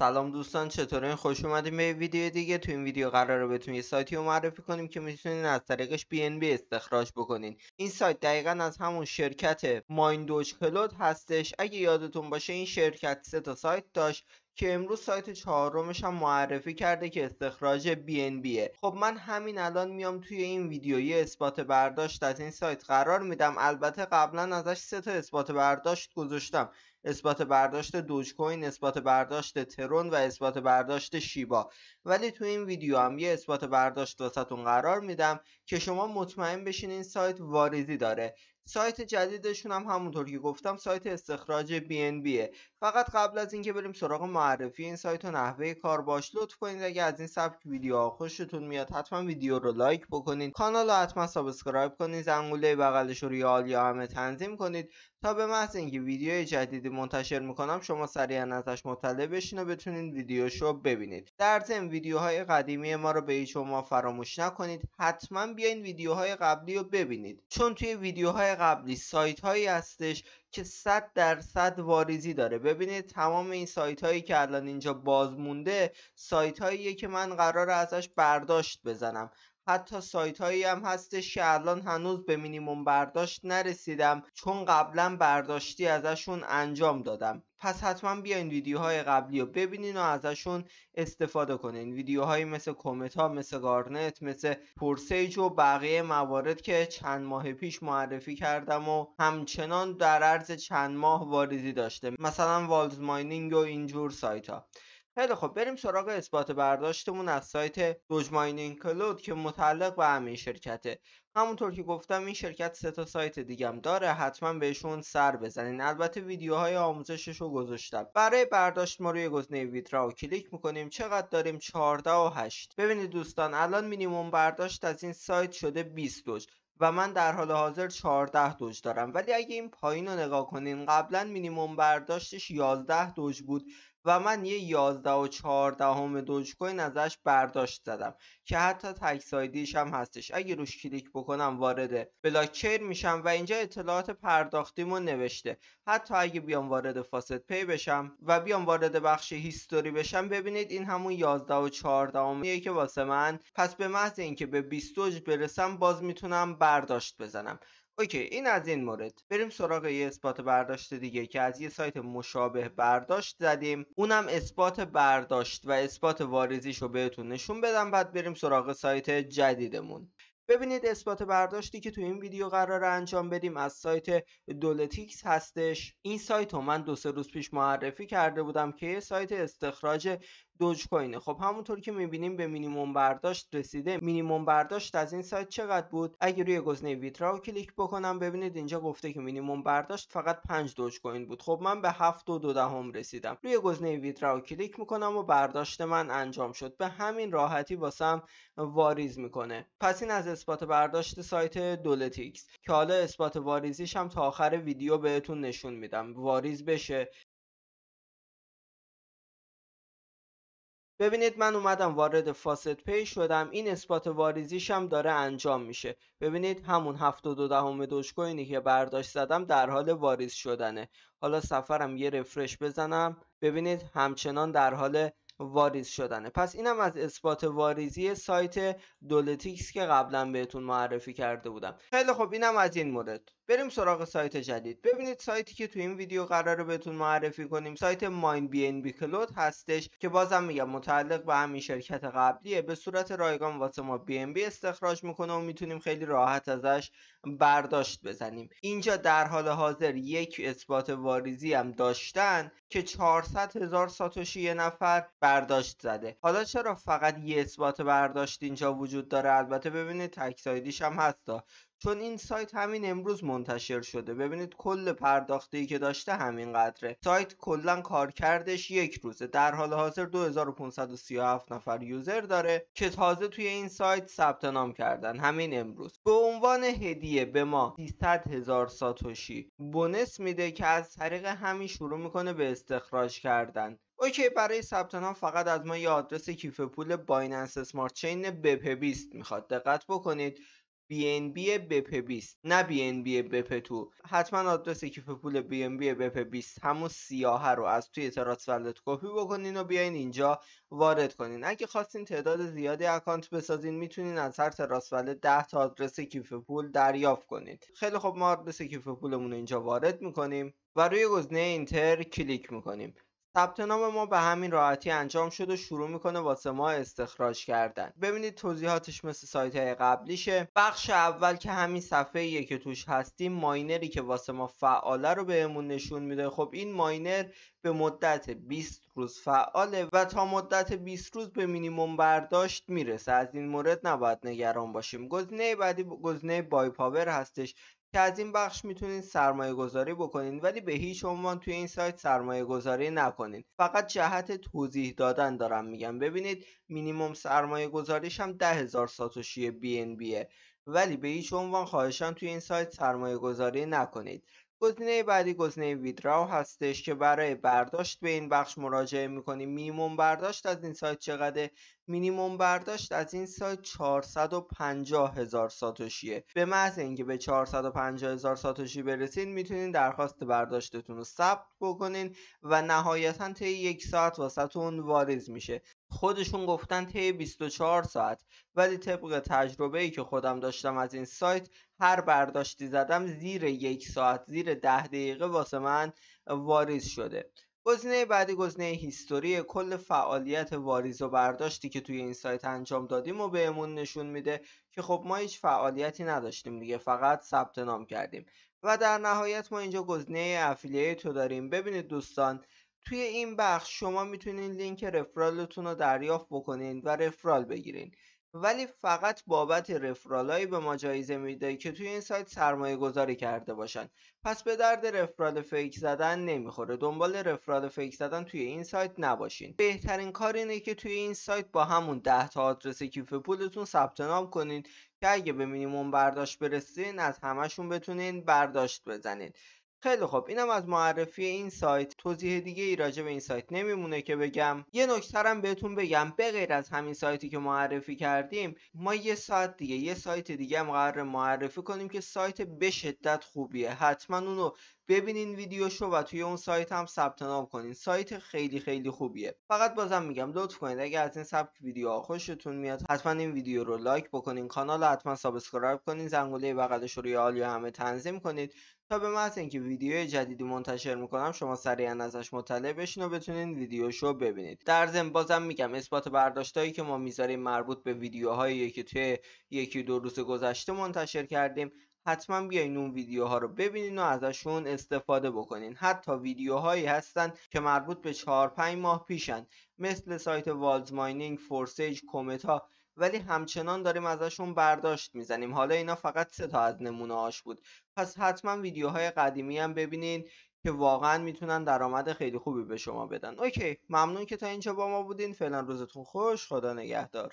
سلام دوستان چطورین خوش اومدیم به ویدیو دیگه تو این ویدیو قرار قراره یه سایتی رو معرفی کنیم که میتونین از طریقش بی بی استخراج بکنین این سایت دقیقا از همون شرکت مایندوج کلود هستش اگه یادتون باشه این شرکت سه تا سایت داشت که امروز سایت چهارمش هم معرفی کرده که استخراج بی بیه خب من همین الان میام توی این ویدیو یه اثبات برداشت از این سایت قرار میدم البته قبلا ازش سه تا اثبات برداشت گذاشتم اثبات برداشت دوج کوین اثبات برداشت ترون و اثبات برداشت شیبا ولی تو این ویدیو هم یه اثبات برداشت واسهتون قرار میدم که شما مطمئن بشین این سایت واریزی داره سایت جدیدشون هم همونطور که گفتم سایت استخراج BNB فقط قبل از اینکه بریم سراغ معرفی این سایت و نحوه کار باش لطف کنید اگه از این سبک ویدیوها خوشتون میاد حتما ویدیو رو لایک بکنید کانال رو حتما سابسکرایب کنید زنگوله بغلش رو ریال یا همه تنظیم کنید تا به محض اینکه ویدیو جدیدی منتشر میکنم شما سریعا ازش مطلع بشین و بتونید ویدیوشو ببینید در ضمن ویدیوهای قدیمی ما رو به هیچ شما فراموش نکنید حتما بیاین ویدیوهای قبلی رو ببینید چون توی ویدیوهای قبلی سایت هایی هستش که 100 درصد واریزی داره ببینید تمام این سایت هایی که الان اینجا باز مونده سایت هاییه که من قرار ازش برداشت بزنم حتی سایت هایی هم هستش که الان هنوز به مینیموم برداشت نرسیدم چون قبلا برداشتی ازشون انجام دادم پس حتما بیاین ویدیوهای قبلی رو ببینین و ازشون استفاده کنین ویدیوهایی مثل کومت ها مثل گارنت مثل پورسیج و بقیه موارد که چند ماه پیش معرفی کردم و همچنان در عرض چند ماه واریزی داشته مثلا والز ماینینگ و اینجور سایت ها خیلی خب بریم سراغ اثبات برداشتمون از سایت دوج ماینینگ کلود که متعلق به همین شرکته همونطور که گفتم این شرکت سه تا سایت دیگم داره حتما بهشون سر بزنین البته ویدیوهای آموزشش رو گذاشتم برای برداشت ما روی گزینه ویدراو کلیک میکنیم چقدر داریم 14 و 8 ببینید دوستان الان مینیموم برداشت از این سایت شده 20 دوج و من در حال حاضر 14 دوج دارم ولی اگه این پایین رو نگاه کنین قبلا مینیموم برداشتش 11 دوج بود و من یه 11 و 14 همه دوج کوین ازش برداشت زدم که حتی تکس هم هستش اگه روش کلیک بکنم وارد چین میشم و اینجا اطلاعات پرداختیمو نوشته حتی اگه بیام وارد فاست پی بشم و بیام وارد بخش هیستوری بشم ببینید این همون 11 و 14 که واسه من پس به محض اینکه به 20 دوج برسم باز میتونم برداشت بزنم اوکی این از این مورد بریم سراغ یه اثبات برداشت دیگه که از یه سایت مشابه برداشت زدیم اونم اثبات برداشت و اثبات واریزیش رو بهتون نشون بدم بعد بریم سراغ سایت جدیدمون ببینید اثبات برداشتی که تو این ویدیو قرار انجام بدیم از سایت دولتیکس هستش این سایت رو من دو سه روز پیش معرفی کرده بودم که یه سایت استخراج دوج کوینه خب همونطور که میبینیم به مینیموم برداشت رسیده مینیموم برداشت از این سایت چقدر بود اگه روی گزینه ویتراو کلیک بکنم ببینید اینجا گفته که مینیموم برداشت فقط 5 دوج کوین بود خب من به 7 و 2 دهم رسیدم روی گزینه ویتراو کلیک میکنم و برداشت من انجام شد به همین راحتی واسم واریز میکنه پس این از اثبات برداشت سایت دولتیکس که حالا اثبات واریزیش هم تا آخر ویدیو بهتون نشون میدم واریز بشه ببینید من اومدم وارد فاست پی شدم این اثبات واریزیشم داره انجام میشه ببینید همون 72 دهم دوشکو کوینی که برداشت زدم در حال واریز شدنه حالا سفرم یه رفرش بزنم ببینید همچنان در حال واریز شدنه پس اینم از اثبات واریزی سایت دولتیکس که قبلا بهتون معرفی کرده بودم خیلی خب اینم از این مورد بریم سراغ سایت جدید ببینید سایتی که تو این ویدیو قراره بهتون معرفی کنیم سایت ماین بی ان بی کلود هستش که بازم میگم متعلق به همین شرکت قبلیه به صورت رایگان واسه ما بی بی استخراج میکنه و میتونیم خیلی راحت ازش برداشت بزنیم اینجا در حال حاضر یک اثبات واریزی هم داشتن که 400 هزار ساتوشی یه نفر برداشت زده حالا چرا فقط یه اثبات برداشت اینجا وجود داره البته ببینید تکسایدیش هم هستا چون این سایت همین امروز منتشر شده ببینید کل پرداختی که داشته همین قدره سایت کلا کارکردش یک روزه در حال حاضر 2537 نفر یوزر داره که تازه توی این سایت ثبت نام کردن همین امروز به عنوان هدیه به ما 300 هزار ساتوشی بونس میده که از طریق همین شروع میکنه به استخراج کردن اوکی برای ثبت نام فقط از ما یه آدرس کیف پول بایننس اسمارت چین بپ 20 میخواد دقت بکنید BNB بپ 20 نه BNB بپ تو حتما آدرس کیف پول BNB بپ 20 همون سیاهه رو از توی ترانسفرلت کپی بکنین و بیاین اینجا وارد کنین اگه خواستین تعداد زیادی اکانت بسازین میتونین از هر ترانسفرلت 10 تا آدرس کیف پول دریافت کنید خیلی خب ما آدرس کیف پولمون رو اینجا وارد میکنیم و روی گزینه اینتر کلیک میکنیم ثبت نام ما به همین راحتی انجام شد و شروع میکنه واسه ما استخراج کردن ببینید توضیحاتش مثل سایت های قبلیشه بخش اول که همین صفحه ایه که توش هستیم ماینری که واسه ما فعاله رو بهمون نشون میده خب این ماینر به مدت 20 روز فعاله و تا مدت 20 روز به مینیموم برداشت میرسه از این مورد نباید نگران باشیم گزینه بعدی گزینه بای پاور هستش که از این بخش میتونید سرمایه گذاری بکنید ولی به هیچ عنوان توی این سایت سرمایه گذاری نکنید فقط جهت توضیح دادن دارم میگم ببینید مینیموم سرمایه گذاریش هم ده هزار ساتوشی بی بیه ولی به هیچ عنوان خواهشان توی این سایت سرمایه گذاری نکنید گزینه بعدی گزینه ویدراو هستش که برای برداشت به این بخش مراجعه میکنیم مینیموم برداشت از این سایت چقدره مینیموم برداشت از این سایت 450 هزار ساتوشیه به محض اینکه به 450 هزار ساتوشی برسید میتونین درخواست برداشتتون رو ثبت بکنین و نهایتا طی یک ساعت واسطون واریز میشه خودشون گفتن طی 24 ساعت ولی طبق تجربه ای که خودم داشتم از این سایت هر برداشتی زدم زیر یک ساعت زیر ده دقیقه واسه من واریز شده گزینه بعدی گزینه هیستوری کل فعالیت واریز و برداشتی که توی این سایت انجام دادیم و بهمون نشون میده که خب ما هیچ فعالیتی نداشتیم دیگه فقط ثبت نام کردیم و در نهایت ما اینجا گزینه افیلیت رو داریم ببینید دوستان توی این بخش شما میتونید لینک رفرالتون رو دریافت بکنین و رفرال بگیرین ولی فقط بابت رفرالایی به ما جایزه میده که توی این سایت سرمایه گذاری کرده باشن پس به درد رفرال فیک زدن نمیخوره دنبال رفرال فیک زدن توی این سایت نباشین بهترین کار اینه که توی این سایت با همون 10 تا آدرس کیف پولتون ثبت نام کنید که اگه به مینیموم برداشت برسین از همشون بتونین برداشت بزنین خیلی خب اینم از معرفی این سایت توضیح دیگه ای راجع به این سایت نمیمونه که بگم یه نکترم بهتون بگم به غیر از همین سایتی که معرفی کردیم ما یه ساعت دیگه یه سایت دیگه هم قرار معرفی کنیم که سایت به شدت خوبیه حتما اونو ببینین ویدیو شو و توی اون سایت هم ثبت نام کنین سایت خیلی خیلی خوبیه فقط بازم میگم لطف کنید اگه از این سبک ویدیو خوشتون میاد حتما این ویدیو رو لایک بکنین کانال حتما سابسکرایب کنین زنگوله بغلش رو عالی همه تنظیم کنید تا به محض اینکه ویدیو جدیدی منتشر میکنم شما سریعا ازش مطلع بشین و بتونین ویدیوشو ببینید در ضمن بازم میگم اثبات برداشتهایی که ما میذاریم مربوط به ویدیوهایی که توی یکی دو روز گذشته منتشر کردیم حتما بیاین اون ویدیوها رو ببینین و ازشون استفاده بکنین حتی ویدیوهایی هستن که مربوط به 4 5 ماه پیشن مثل سایت والز ماینینگ فورسیج کومتا ولی همچنان داریم ازشون برداشت میزنیم حالا اینا فقط سه تا از نمونه بود پس حتما ویدیوهای قدیمی هم ببینین که واقعا میتونن درآمد خیلی خوبی به شما بدن اوکی ممنون که تا اینجا با ما بودین فعلا روزتون خوش خدا نگهدار